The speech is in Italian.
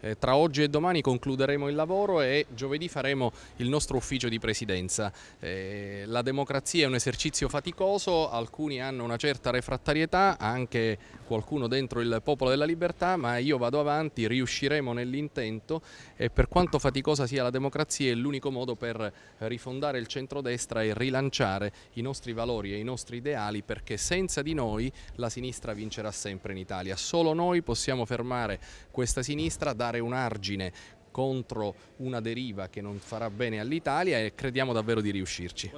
Eh, tra oggi e domani concluderemo il lavoro e giovedì faremo il nostro ufficio di presidenza. Eh, la democrazia è un esercizio faticoso, alcuni hanno una certa refrattarietà, anche qualcuno dentro il Popolo della Libertà, ma io vado avanti, riusciremo nell'intento e per quanto faticosa sia la democrazia è l'unico modo per rifondare il centrodestra e rilanciare i nostri valori e i nostri ideali perché senza di noi la sinistra vincerà sempre in Italia. Solo noi possiamo fermare questa sinistra, dare un argine contro una deriva che non farà bene all'Italia e crediamo davvero di riuscirci.